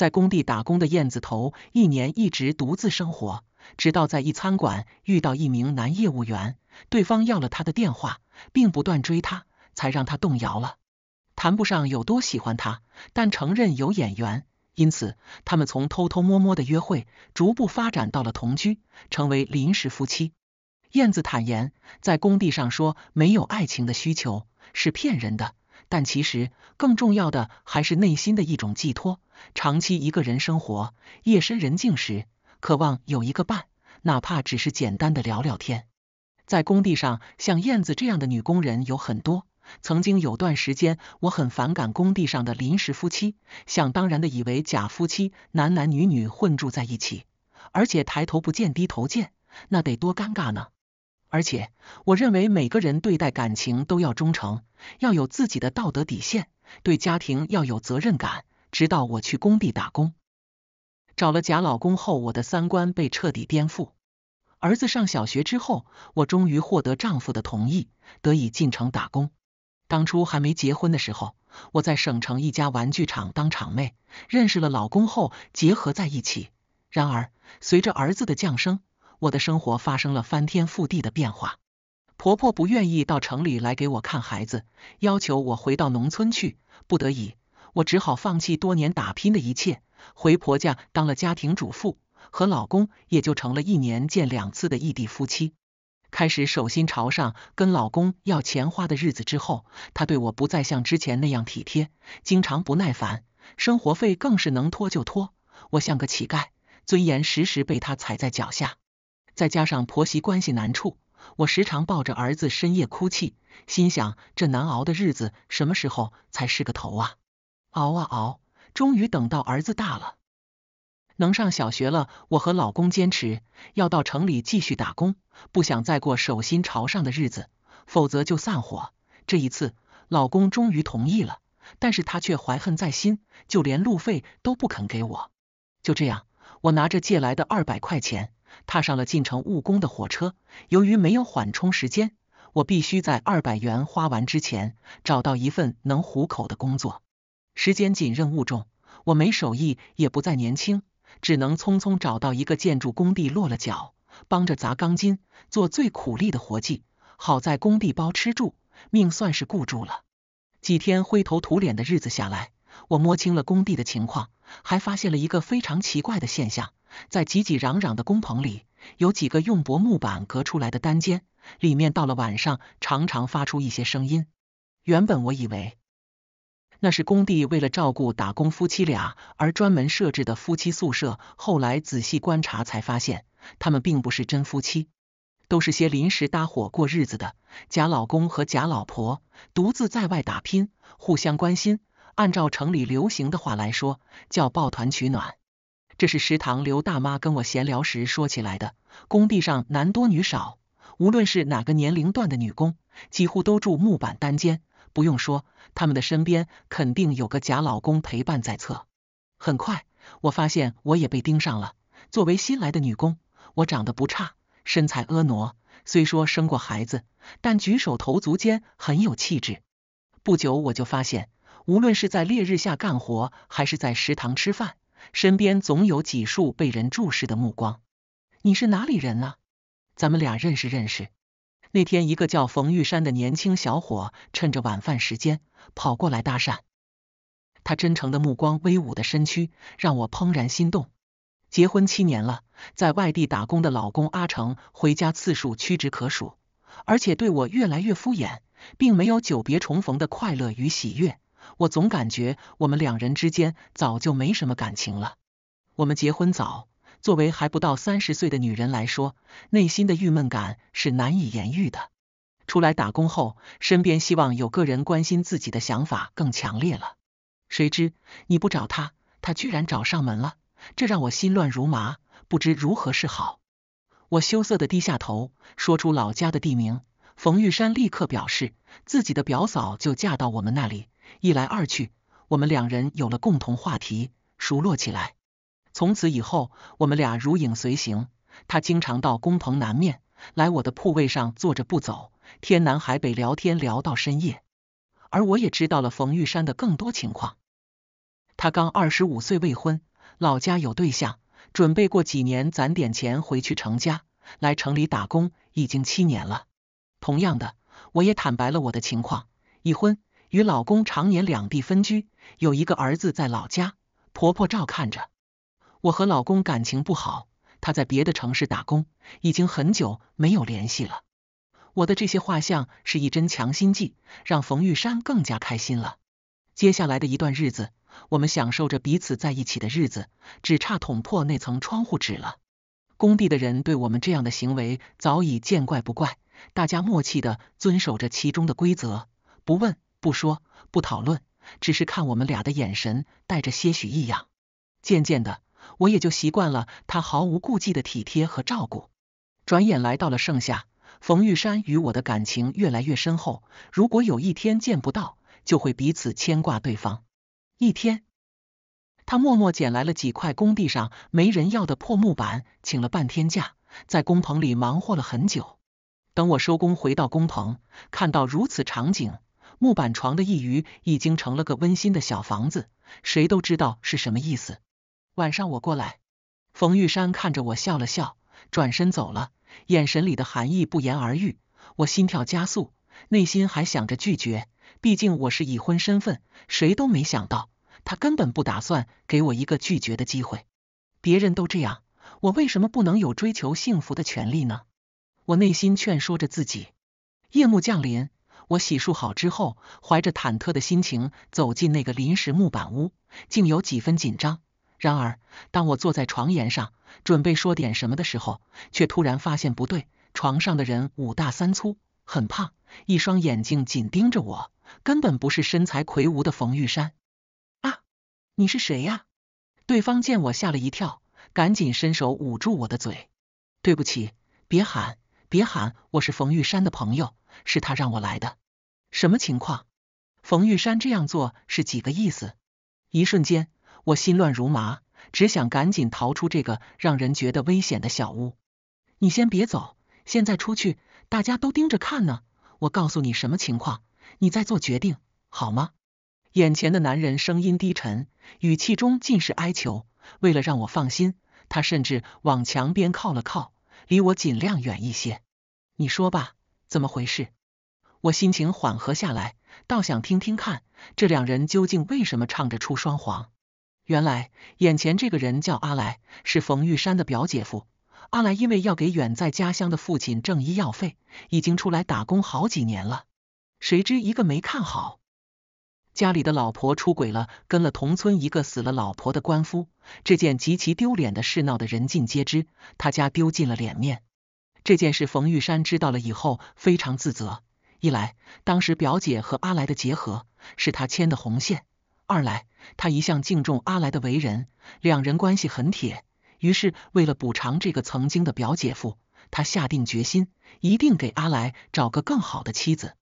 在工地打工的燕子头，一年一直独自生活，直到在一餐馆遇到一名男业务员，对方要了他的电话，并不断追他，才让他动摇了。谈不上有多喜欢他，但承认有眼缘，因此他们从偷偷摸摸的约会，逐步发展到了同居，成为临时夫妻。燕子坦言，在工地上说没有爱情的需求是骗人的，但其实更重要的还是内心的一种寄托。长期一个人生活，夜深人静时，渴望有一个伴，哪怕只是简单的聊聊天。在工地上，像燕子这样的女工人有很多。曾经有段时间，我很反感工地上的临时夫妻，想当然的以为假夫妻，男男女女混住在一起，而且抬头不见低头见，那得多尴尬呢！而且，我认为每个人对待感情都要忠诚，要有自己的道德底线，对家庭要有责任感。直到我去工地打工，找了假老公后，我的三观被彻底颠覆。儿子上小学之后，我终于获得丈夫的同意，得以进城打工。当初还没结婚的时候，我在省城一家玩具厂当厂妹，认识了老公后结合在一起。然而，随着儿子的降生，我的生活发生了翻天覆地的变化。婆婆不愿意到城里来给我看孩子，要求我回到农村去，不得已。我只好放弃多年打拼的一切，回婆家当了家庭主妇，和老公也就成了一年见两次的异地夫妻。开始手心朝上跟老公要钱花的日子之后，他对我不再像之前那样体贴，经常不耐烦，生活费更是能拖就拖。我像个乞丐，尊严时时被他踩在脚下。再加上婆媳关系难处，我时常抱着儿子深夜哭泣，心想这难熬的日子什么时候才是个头啊？熬啊熬，终于等到儿子大了，能上小学了。我和老公坚持要到城里继续打工，不想再过手心朝上的日子，否则就散伙。这一次，老公终于同意了，但是他却怀恨在心，就连路费都不肯给我。就这样，我拿着借来的二百块钱，踏上了进城务工的火车。由于没有缓冲时间，我必须在二百元花完之前，找到一份能糊口的工作。时间紧，任务重，我没手艺，也不再年轻，只能匆匆找到一个建筑工地落了脚，帮着砸钢筋，做最苦力的活计。好在工地包吃住，命算是顾住了。几天灰头土脸的日子下来，我摸清了工地的情况，还发现了一个非常奇怪的现象：在挤挤攘攘的工棚里，有几个用薄木板隔出来的单间，里面到了晚上常常发出一些声音。原本我以为。那是工地为了照顾打工夫妻俩而专门设置的夫妻宿舍。后来仔细观察才发现，他们并不是真夫妻，都是些临时搭伙过日子的假老公和假老婆，独自在外打拼，互相关心。按照城里流行的话来说，叫“抱团取暖”。这是食堂刘大妈跟我闲聊时说起来的。工地上男多女少，无论是哪个年龄段的女工，几乎都住木板单间。不用说，他们的身边肯定有个假老公陪伴在侧。很快，我发现我也被盯上了。作为新来的女工，我长得不差，身材婀娜，虽说生过孩子，但举手投足间很有气质。不久，我就发现，无论是在烈日下干活，还是在食堂吃饭，身边总有几束被人注视的目光。你是哪里人啊？咱们俩认识认识。那天，一个叫冯玉山的年轻小伙，趁着晚饭时间跑过来搭讪。他真诚的目光、威武的身躯，让我怦然心动。结婚七年了，在外地打工的老公阿成，回家次数屈指可数，而且对我越来越敷衍，并没有久别重逢的快乐与喜悦。我总感觉我们两人之间早就没什么感情了。我们结婚早。作为还不到三十岁的女人来说，内心的郁闷感是难以言喻的。出来打工后，身边希望有个人关心自己的想法更强烈了。谁知你不找他，他居然找上门了，这让我心乱如麻，不知如何是好。我羞涩的低下头，说出老家的地名。冯玉山立刻表示，自己的表嫂就嫁到我们那里。一来二去，我们两人有了共同话题，熟络起来。从此以后，我们俩如影随形。他经常到工棚南面，来我的铺位上坐着不走，天南海北聊天聊到深夜。而我也知道了冯玉山的更多情况。他刚二十五岁未婚，老家有对象，准备过几年攒点钱回去成家。来城里打工已经七年了。同样的，我也坦白了我的情况：已婚，与老公常年两地分居，有一个儿子在老家，婆婆照看着。我和老公感情不好，他在别的城市打工，已经很久没有联系了。我的这些画像是一针强心剂，让冯玉山更加开心了。接下来的一段日子，我们享受着彼此在一起的日子，只差捅破那层窗户纸了。工地的人对我们这样的行为早已见怪不怪，大家默契的遵守着其中的规则，不问、不说、不讨论，只是看我们俩的眼神带着些许异样。渐渐的。我也就习惯了他毫无顾忌的体贴和照顾。转眼来到了盛夏，冯玉山与我的感情越来越深厚。如果有一天见不到，就会彼此牵挂对方。一天，他默默捡来了几块工地上没人要的破木板，请了半天假，在工棚里忙活了很久。等我收工回到工棚，看到如此场景，木板床的一隅已经成了个温馨的小房子，谁都知道是什么意思。晚上我过来。冯玉山看着我笑了笑，转身走了，眼神里的含义不言而喻。我心跳加速，内心还想着拒绝，毕竟我是已婚身份。谁都没想到，他根本不打算给我一个拒绝的机会。别人都这样，我为什么不能有追求幸福的权利呢？我内心劝说着自己。夜幕降临，我洗漱好之后，怀着忐忑的心情走进那个临时木板屋，竟有几分紧张。然而，当我坐在床沿上准备说点什么的时候，却突然发现不对，床上的人五大三粗，很胖，一双眼睛紧盯着我，根本不是身材魁梧的冯玉山啊！你是谁呀？对方见我吓了一跳，赶紧伸手捂住我的嘴。对不起，别喊，别喊，我是冯玉山的朋友，是他让我来的。什么情况？冯玉山这样做是几个意思？一瞬间。我心乱如麻，只想赶紧逃出这个让人觉得危险的小屋。你先别走，现在出去，大家都盯着看呢。我告诉你什么情况，你再做决定，好吗？眼前的男人声音低沉，语气中尽是哀求。为了让我放心，他甚至往墙边靠了靠，离我尽量远一些。你说吧，怎么回事？我心情缓和下来，倒想听听看，这两人究竟为什么唱着出双簧。原来，眼前这个人叫阿来，是冯玉山的表姐夫。阿来因为要给远在家乡的父亲挣医药费，已经出来打工好几年了。谁知一个没看好，家里的老婆出轨了，跟了同村一个死了老婆的官夫。这件极其丢脸的事闹得人尽皆知，他家丢尽了脸面。这件事冯玉山知道了以后，非常自责。一来，当时表姐和阿来的结合是他牵的红线。二来，他一向敬重阿来的为人，两人关系很铁。于是，为了补偿这个曾经的表姐夫，他下定决心，一定给阿来找个更好的妻子。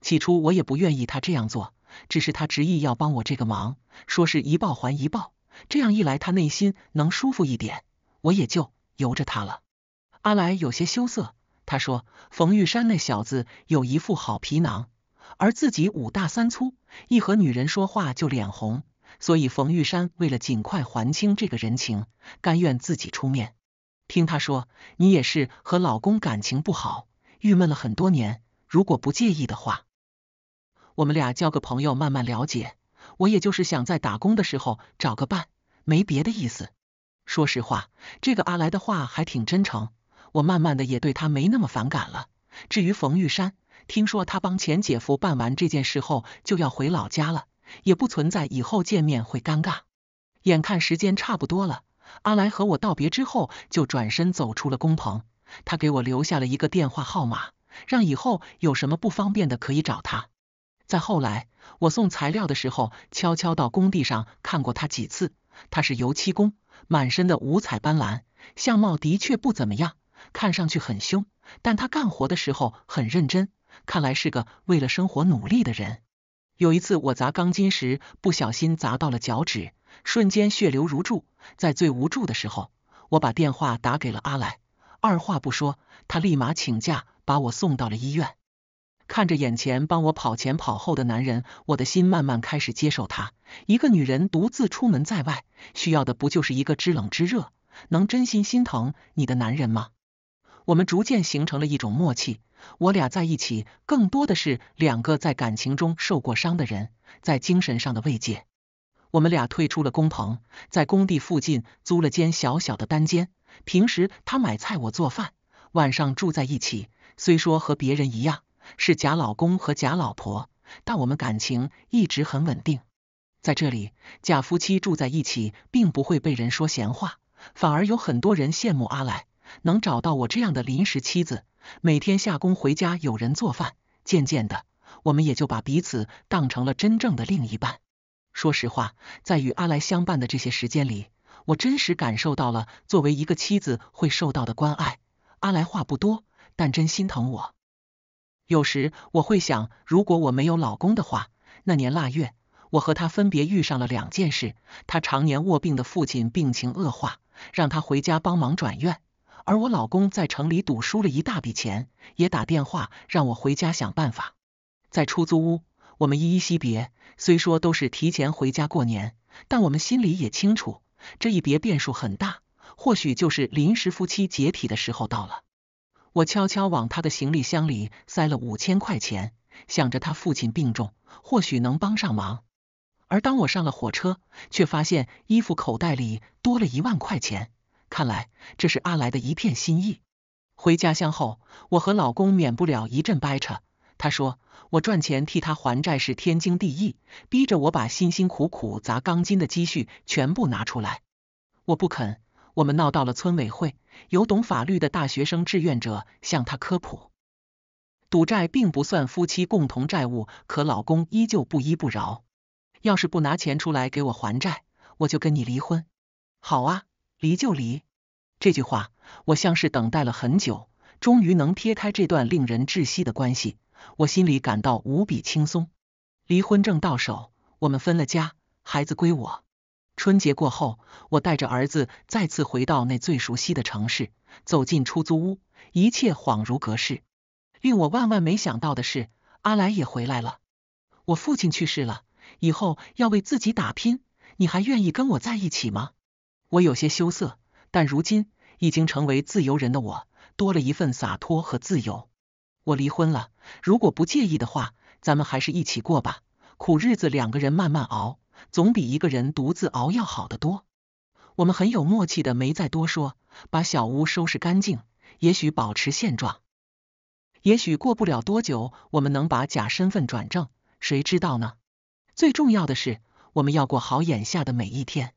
起初，我也不愿意他这样做，只是他执意要帮我这个忙，说是一报还一报。这样一来，他内心能舒服一点，我也就由着他了。阿来有些羞涩，他说：“冯玉山那小子有一副好皮囊。”而自己五大三粗，一和女人说话就脸红，所以冯玉山为了尽快还清这个人情，甘愿自己出面。听他说，你也是和老公感情不好，郁闷了很多年。如果不介意的话，我们俩交个朋友，慢慢了解。我也就是想在打工的时候找个伴，没别的意思。说实话，这个阿来的话还挺真诚，我慢慢的也对他没那么反感了。至于冯玉山。听说他帮前姐夫办完这件事后就要回老家了，也不存在以后见面会尴尬。眼看时间差不多了，阿来和我道别之后就转身走出了工棚。他给我留下了一个电话号码，让以后有什么不方便的可以找他。再后来，我送材料的时候悄悄到工地上看过他几次。他是油漆工，满身的五彩斑斓，相貌的确不怎么样，看上去很凶，但他干活的时候很认真。看来是个为了生活努力的人。有一次我砸钢筋时不小心砸到了脚趾，瞬间血流如注。在最无助的时候，我把电话打给了阿来，二话不说，他立马请假把我送到了医院。看着眼前帮我跑前跑后的男人，我的心慢慢开始接受他。一个女人独自出门在外，需要的不就是一个知冷知热、能真心心疼你的男人吗？我们逐渐形成了一种默契，我俩在一起更多的是两个在感情中受过伤的人在精神上的慰藉。我们俩退出了工棚，在工地附近租了间小小的单间，平时他买菜，我做饭，晚上住在一起。虽说和别人一样是假老公和假老婆，但我们感情一直很稳定。在这里，假夫妻住在一起并不会被人说闲话，反而有很多人羡慕阿来。能找到我这样的临时妻子，每天下工回家有人做饭。渐渐的，我们也就把彼此当成了真正的另一半。说实话，在与阿来相伴的这些时间里，我真实感受到了作为一个妻子会受到的关爱。阿来话不多，但真心疼我。有时我会想，如果我没有老公的话，那年腊月，我和他分别遇上了两件事：他常年卧病的父亲病情恶化，让他回家帮忙转院。而我老公在城里赌输了一大笔钱，也打电话让我回家想办法。在出租屋，我们依依惜别。虽说都是提前回家过年，但我们心里也清楚，这一别变数很大，或许就是临时夫妻解体的时候到了。我悄悄往他的行李箱里塞了五千块钱，想着他父亲病重，或许能帮上忙。而当我上了火车，却发现衣服口袋里多了一万块钱。看来这是阿来的一片心意。回家乡后，我和老公免不了一阵掰扯。他说我赚钱替他还债是天经地义，逼着我把辛辛苦苦砸钢筋的积蓄全部拿出来。我不肯，我们闹到了村委会，有懂法律的大学生志愿者向他科普，赌债并不算夫妻共同债务，可老公依旧不依不饶。要是不拿钱出来给我还债，我就跟你离婚。好啊。离就离，这句话我像是等待了很久，终于能撇开这段令人窒息的关系，我心里感到无比轻松。离婚证到手，我们分了家，孩子归我。春节过后，我带着儿子再次回到那最熟悉的城市，走进出租屋，一切恍如隔世。令我万万没想到的是，阿来也回来了。我父亲去世了，以后要为自己打拼，你还愿意跟我在一起吗？我有些羞涩，但如今已经成为自由人的我，多了一份洒脱和自由。我离婚了，如果不介意的话，咱们还是一起过吧。苦日子两个人慢慢熬，总比一个人独自熬要好得多。我们很有默契的没再多说，把小屋收拾干净，也许保持现状，也许过不了多久，我们能把假身份转正，谁知道呢？最重要的是，我们要过好眼下的每一天。